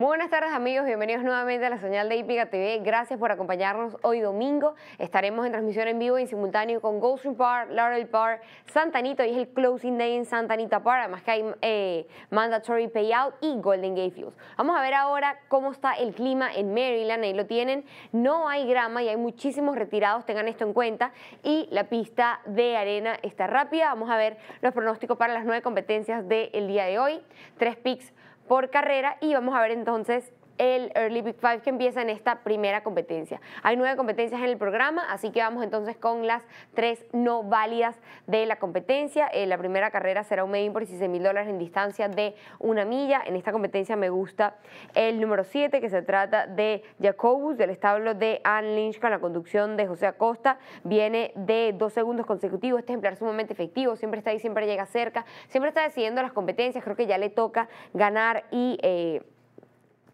buenas tardes amigos, bienvenidos nuevamente a la señal de Ipiga TV. Gracias por acompañarnos hoy domingo. Estaremos en transmisión en vivo y en simultáneo con Goldstream Park, Laurel Park, Santanito, Hoy es el closing day en Santanita Park, además que hay eh, mandatory payout y Golden Gate Fields. Vamos a ver ahora cómo está el clima en Maryland, ahí lo tienen. No hay grama y hay muchísimos retirados, tengan esto en cuenta. Y la pista de arena está rápida. Vamos a ver los pronósticos para las nueve competencias del día de hoy. Tres picks por carrera y vamos a ver entonces el Early Big Five que empieza en esta primera competencia. Hay nueve competencias en el programa, así que vamos entonces con las tres no válidas de la competencia. Eh, la primera carrera será un medio por 16 mil dólares en distancia de una milla. En esta competencia me gusta el número 7, que se trata de Jacobus, del establo de Ann Lynch con la conducción de José Acosta. Viene de dos segundos consecutivos, este ejemplar sumamente efectivo, siempre está ahí, siempre llega cerca, siempre está decidiendo las competencias, creo que ya le toca ganar y... Eh,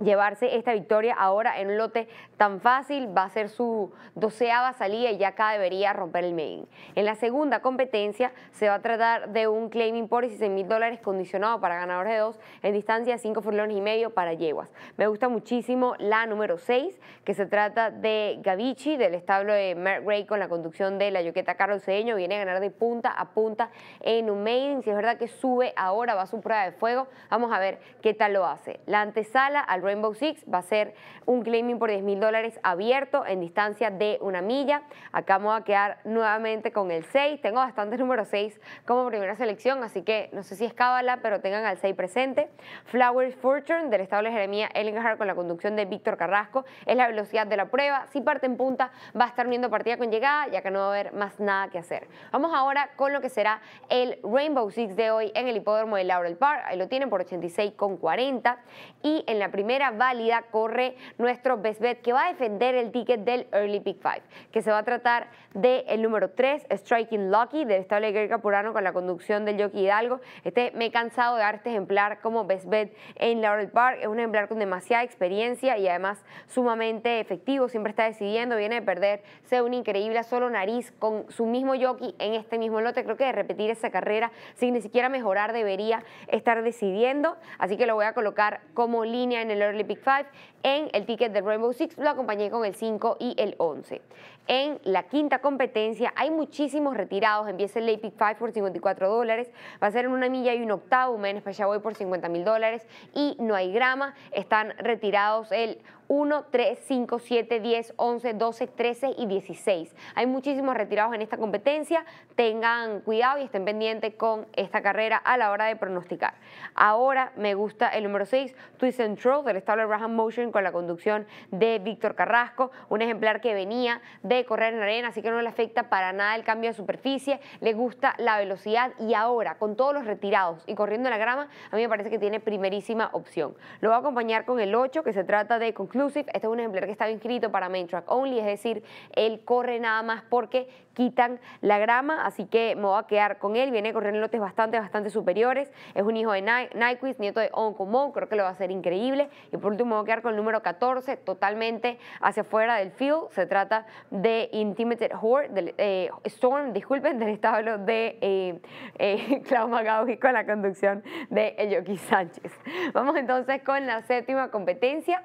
llevarse esta victoria ahora en un lote tan fácil. Va a ser su doceava salida y ya acá debería romper el main. En la segunda competencia se va a tratar de un claiming por 16 mil dólares condicionado para ganadores de dos en distancia de 5 furlones y medio para yeguas. Me gusta muchísimo la número 6, que se trata de Gavichi, del establo de Mark Ray con la conducción de la yoqueta Carlos Cedeño. Viene a ganar de punta a punta en un main. Si es verdad que sube ahora, va a su prueba de fuego. Vamos a ver qué tal lo hace. La antesala al Rainbow Six va a ser un claiming por 10 mil dólares abierto en distancia de una milla. Acá vamos a quedar nuevamente con el 6. Tengo bastantes números 6 como primera selección, así que no sé si es cábala, pero tengan al 6 presente. Flowers Fortune del estable de Jeremía Ellinghard con la conducción de Víctor Carrasco es la velocidad de la prueba. Si parte en punta, va a estar uniendo partida con llegada, ya que no va a haber más nada que hacer. Vamos ahora con lo que será el Rainbow Six de hoy en el hipódromo de Laurel Park. Ahí lo tienen por 86,40. Y en la primera válida corre nuestro best bet que va a defender el ticket del Early Pick 5, que se va a tratar de el número 3, Striking Lucky, del estable Greg Capurano con la conducción del Jockey Hidalgo. Este me he cansado de dar este ejemplar como best bet en Laurel Park. Es un ejemplar con demasiada experiencia y además sumamente efectivo, siempre está decidiendo, viene de perderse una increíble solo nariz con su mismo jockey en este mismo lote. Creo que de repetir esa carrera sin ni siquiera mejorar debería estar decidiendo, así que lo voy a colocar como línea en el Early Big Five. En el ticket del Rainbow Six lo acompañé con el 5 y el 11. En la quinta competencia hay muchísimos retirados. Empieza el Late pick Five por 54 dólares. Va a ser en una milla y un octavo. ya voy por 50 mil dólares. Y no hay grama. Están retirados el 1, 3, 5, 7, 10, 11, 12, 13 y 16. Hay muchísimos retirados en esta competencia. Tengan cuidado y estén pendientes con esta carrera a la hora de pronosticar. Ahora me gusta el número 6, Twist and Throw, del establo Raham Motion con la conducción de Víctor Carrasco, un ejemplar que venía de correr en arena, así que no le afecta para nada el cambio de superficie, le gusta la velocidad y ahora con todos los retirados y corriendo en la grama, a mí me parece que tiene primerísima opción. Lo voy a acompañar con el 8, que se trata de este es un ejemplar que estaba inscrito para Main Track Only, es decir, él corre nada más porque quitan la grama, así que me voy a quedar con él. Viene corriendo lotes bastante, bastante superiores. Es un hijo de Nyquist, nieto de Oncomon creo que lo va a hacer increíble. Y por último, me voy a quedar con el número 14, totalmente hacia afuera del field. Se trata de Intimated Horde, eh, Storm, disculpen, del establo de eh, eh, Clau con la conducción de Yoki Sánchez. Vamos entonces con la séptima competencia.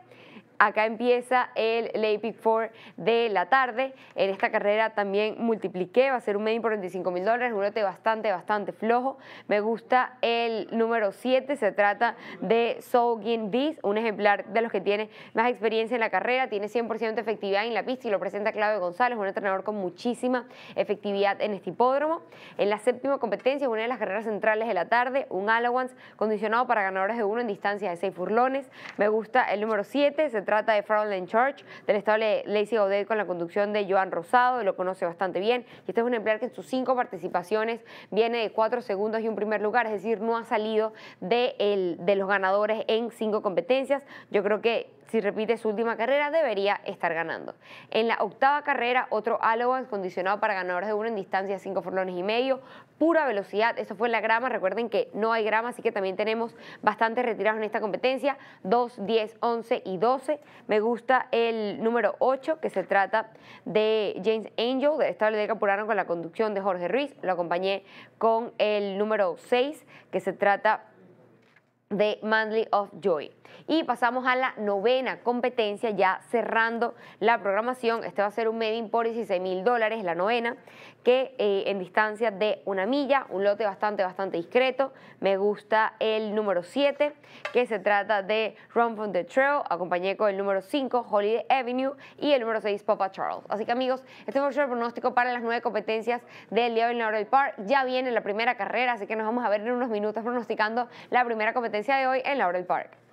Acá empieza el LAPIC 4 de la tarde. En esta carrera también multipliqué, va a ser un main por 25 mil dólares, un lote bastante, bastante flojo. Me gusta el número 7, se trata de Sogin Beast, un ejemplar de los que tiene más experiencia en la carrera, tiene 100% de efectividad en la pista y lo presenta Claudio González, un entrenador con muchísima efectividad en este hipódromo. En la séptima competencia, una de las carreras centrales de la tarde, un allowance condicionado para ganadores de uno en distancia de 6 furlones. Me gusta el número 7, se trata de Fraudland Church del estable Lacey con la conducción de Joan Rosado, lo conoce bastante bien. Y este es un empleado que en sus cinco participaciones viene de cuatro segundos y un primer lugar, es decir, no ha salido de, el, de los ganadores en cinco competencias. Yo creo que si repite su última carrera, debería estar ganando. En la octava carrera, otro Alowans condicionado para ganadores de uno en distancia cinco 5 y medio, pura velocidad. Eso fue la grama. Recuerden que no hay grama, así que también tenemos bastantes retirados en esta competencia: 2, 10, 11 y 12. Me gusta el número 8, que se trata de James Angel, de estable de Capurano, con la conducción de Jorge Ruiz. Lo acompañé con el número 6, que se trata de Manly of Joy. Y pasamos a la novena competencia, ya cerrando la programación. Este va a ser un medio por 16 mil dólares, la novena, que eh, en distancia de una milla, un lote bastante, bastante discreto. Me gusta el número 7, que se trata de Run from the Trail. Acompañé con el número 5, Holiday Avenue, y el número 6, Papa Charles. Así que amigos, este fue el pronóstico para las nueve competencias del día del Park. Ya viene la primera carrera, así que nos vamos a ver en unos minutos pronosticando la primera competencia de hoy en Laurel Park.